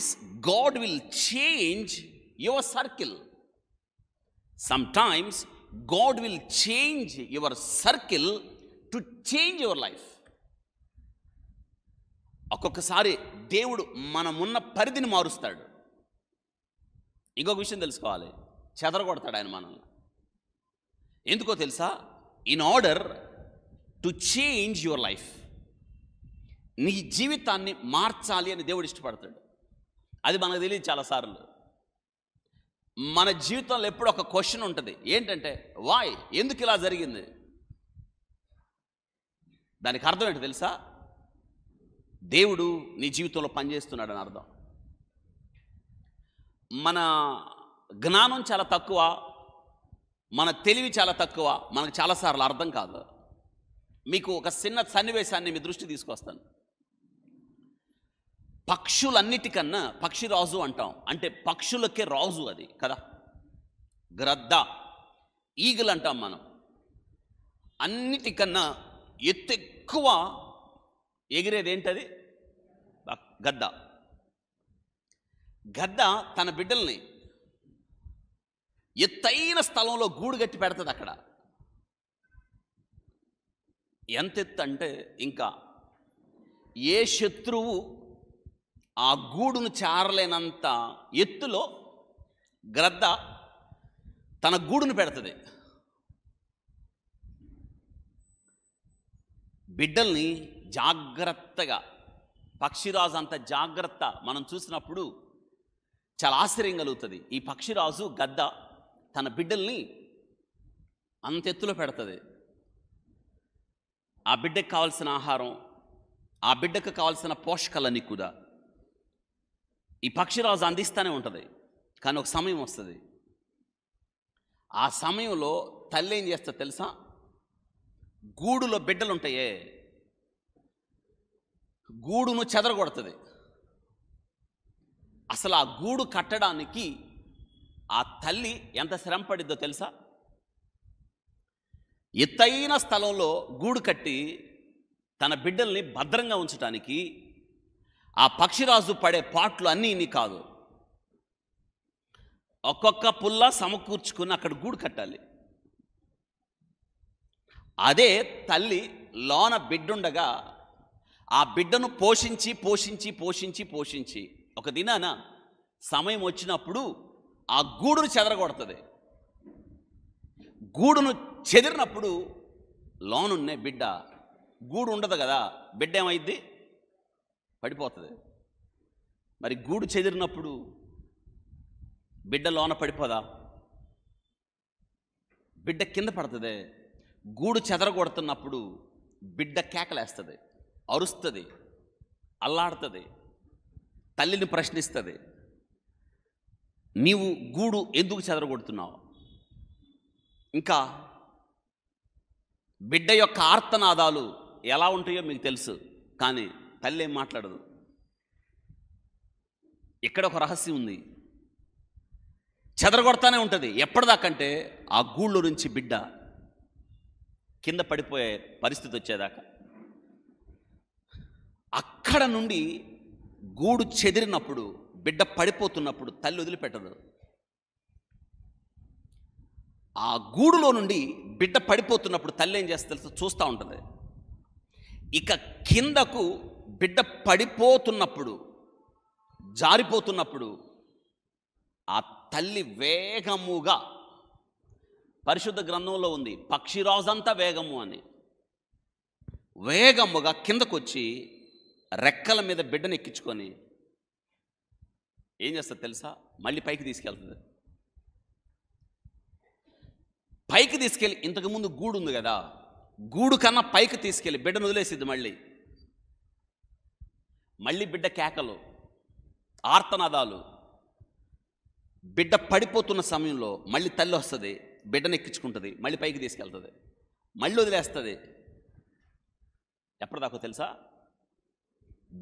sometimes God will change your circle. Sometimes God will change your circle to change your life ఒక్కొక్కసారి దేవుడు మనమున్న పరిధిని మారుస్తాడు ఇంకొక విషయం తెలుసుకోవాలి చెదరగొడతాడు ఆయన మనల్ని ఎందుకో తెలుసా in order to change your life నీ జీవితాన్ని మార్చాలి అని దేవుడు ఇష్టపడతాడు అది మనకు తెలియదు చాలాసార్లు మన జీవితంలో ఎప్పుడు ఒక క్వశ్చన్ ఉంటుంది ఏంటంటే వాయ్ ఎందుకు ఇలా జరిగింది దానికి అర్థం ఏంటి తెలుసా దేవుడు నీ జీవితంలో పనిచేస్తున్నాడు అని అర్థం మన జ్ఞానం చాలా తక్కువ మన తెలివి చాలా తక్కువ మనకు చాలాసార్లు అర్థం కాదు మీకు ఒక చిన్న సన్నివేశాన్ని మీ దృష్టి తీసుకొస్తాను పక్షులన్నిటికన్నా పక్షి రాజు అంటాం అంటే పక్షులకే రాజు అది కదా గ్రద్ద ఈగలు అంటాం మనం అన్నిటికన్నా ఎత్తు ఎక్కువ ఎగిరేది ఏంటది గద్ద గద్ద తన బిడ్డల్ని ఎత్తైన స్థలంలో గూడు కట్టి పెడుతుంది అక్కడ ఎంత ఎత్తు అంటే ఇంకా ఏ శత్రువు ఆ గూడును చారలేనంత ఎత్తులో గ్రద్ద తన గూడును పెడుతుంది బిడ్డల్ని జాగ్రత్తగా పక్షిరాజు అంత జాగ్రత్త మనం చూసినప్పుడు చాలా ఆశ్చర్యం కలుగుతుంది ఈ పక్షిరాజు గద్ద తన బిడ్డల్ని అంత ఎత్తులో పెడుతుంది ఆ బిడ్డకు కావాల్సిన ఆహారం ఆ బిడ్డకు కావాల్సిన పోషకాలన్నీ కూడా ఈ పక్షిరాజు అందిస్తూనే ఉంటుంది కానీ ఒక సమయం వస్తుంది ఆ సమయంలో తల్లి ఏం చేస్తా తెలుసా గూడులో బిడ్డలు ఉంటాయే గూడును చెదరగొడుతుంది అసలు ఆ గూడు కట్టడానికి ఆ తల్లి ఎంత శ్రమ పడిద్దో తెలుసా ఎత్తైన స్థలంలో గూడు కట్టి తన బిడ్డల్ని భద్రంగా ఉంచడానికి ఆ పక్షిరాజు పడే పాటలు అన్నీ ఇన్ని కాదు ఒక్కొక్క పుల్ల సమకూర్చుకుని అక్కడ గూడు కట్టాలి అదే తల్లి లోన బిడ్డుండగా ఆ బిడ్డను పోషించి పోషించి పోషించి పోషించి ఒక దినాన సమయం వచ్చినప్పుడు ఆ గూడును చెదరగొడుతుంది గూడును చెదిరినప్పుడు లోనున్నే బిడ్డ గూడు ఉండదు కదా బిడ్డ ఏమైద్ది పడిపోతుంది మరి గూడు చెదిరినప్పుడు బిడ్డ లోన పడిపోదా బిడ్డ కింద పడుతుంది గూడు చెదరగొడుతున్నప్పుడు బిడ్డ కేకలేస్తుంది అరుస్తుంది అల్లాడుతుంది తల్లిని ప్రశ్నిస్తుంది నీవు గూడు ఎందుకు చెదరగొడుతున్నావు ఇంకా బిడ్డ యొక్క ఆర్తనాదాలు ఎలా ఉంటాయో మీకు తెలుసు కానీ తల్లి ఏం మాట్లాడదు ఇక్కడ ఒక రహస్యం ఉంది చెదరగొడతానే ఉంటుంది ఎప్పటిదాకంటే ఆ గూళ్ళు నుంచి బిడ్డ కింద పడిపోయే పరిస్థితి వచ్చేదాకా అక్కడ నుండి గూడు చెదిరినప్పుడు బిడ్డ పడిపోతున్నప్పుడు తల్లి వదిలిపెట్టదు ఆ గూడులో నుండి బిడ్డ పడిపోతున్నప్పుడు తల్లి ఏం చేస్తే తెలుసు చూస్తూ ఉంటుంది ఇక కిందకు బిడ్డ పడిపోతున్నప్పుడు జారిపోతున్నప్పుడు ఆ తల్లి వేగముగా పరిశుద్ధ గ్రంథంలో ఉంది పక్షి రాజంతా వేగము అని వేగముగా కిందకొచ్చి రెక్కల మీద బిడ్డను ఎక్కించుకొని ఏం చేస్తుంది తెలుసా మళ్ళీ పైకి తీసుకెళ్తుంది పైకి తీసుకెళ్ళి ఇంతకుముందు గూడు ఉంది కదా గూడు కన్నా పైకి తీసుకెళ్ళి బిడ్డను వదిలేసిద్ది మళ్ళీ మళ్ళీ బిడ్డ కేకలు ఆర్తనాదాలు బిడ్డ పడిపోతున్న సమయంలో మళ్ళీ తల్లి వస్తుంది బిడ్డను ఎక్కించుకుంటుంది మళ్ళీ పైకి తీసుకెళ్తుంది మళ్ళీ వదిలేస్తుంది ఎప్పటిదాకో తెలుసా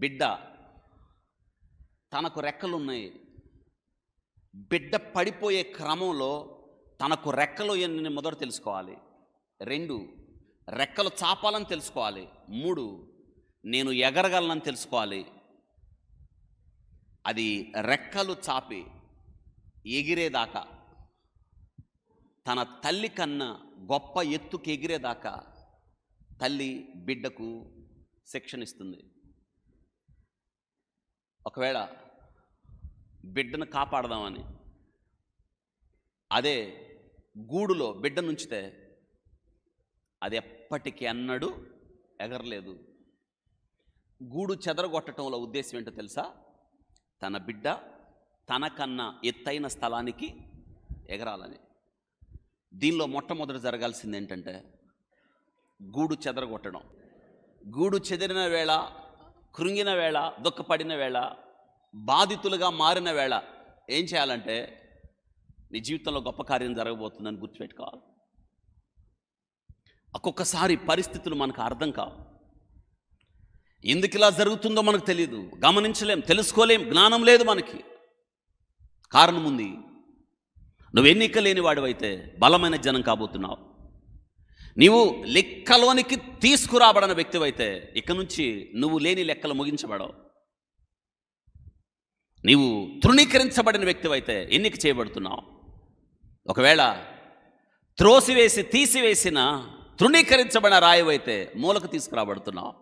బిడ్డ తనకు రెక్కలు ఉన్నాయి బిడ్డ పడిపోయే క్రమంలో తనకు రెక్కలు ఎన్ని మొదట తెలుసుకోవాలి రెండు రెక్కలు చాపాలని తెలుసుకోవాలి మూడు నేను ఎగరగలనని తెలుసుకోవాలి అది రెక్కలు చాపి ఎగిరేదాకా తన తల్లి కన్నా గొప్ప ఎత్తుకు ఎగిరేదాకా తల్లి బిడ్డకు శిక్షణ ఇస్తుంది ఒకవేళ బిడ్డను కాపాడదామని అదే గూడులో బిడ్డనుంచితే అది ఎప్పటికీ అన్నడు ఎగరలేదు గూడు చెదరగొట్టడంలో ఉద్దేశం ఏంటో తెలుసా తన బిడ్డ తనకన్నా ఎత్తైన స్థలానికి ఎగరాలని దీనిలో మొట్టమొదట జరగాల్సింది ఏంటంటే గూడు చెదరగొట్టడం గూడు చెదిరిన వేళ కృంగిన వేళ దుఃఖపడిన వేళ బాధితులుగా మారిన వేళ ఏం చేయాలంటే నీ జీవితంలో గొప్ప కార్యం జరగబోతుందని గుర్తుపెట్టుకోవాలి ఒక్కొక్కసారి పరిస్థితులు మనకు అర్థం కావు ఎందుకు ఇలా జరుగుతుందో మనకు తెలియదు గమనించలేం తెలుసుకోలేం జ్ఞానం లేదు మనకి కారణం ఉంది నువ్వు ఎన్నిక లేని వాడివైతే బలమైన జనం కాబోతున్నావు నీవు లెక్కలోనికి తీసుకురాబడిన వ్యక్తివైతే ఇక నుంచి నువ్వు లేని లెక్కలు ముగించబడవు నీవు తృణీకరించబడిన వ్యక్తివైతే ఎన్నిక చేయబడుతున్నావు ఒకవేళ త్రోసివేసి తీసివేసిన తృణీకరించబడిన రాయివైతే మూలకు తీసుకురాబడుతున్నావు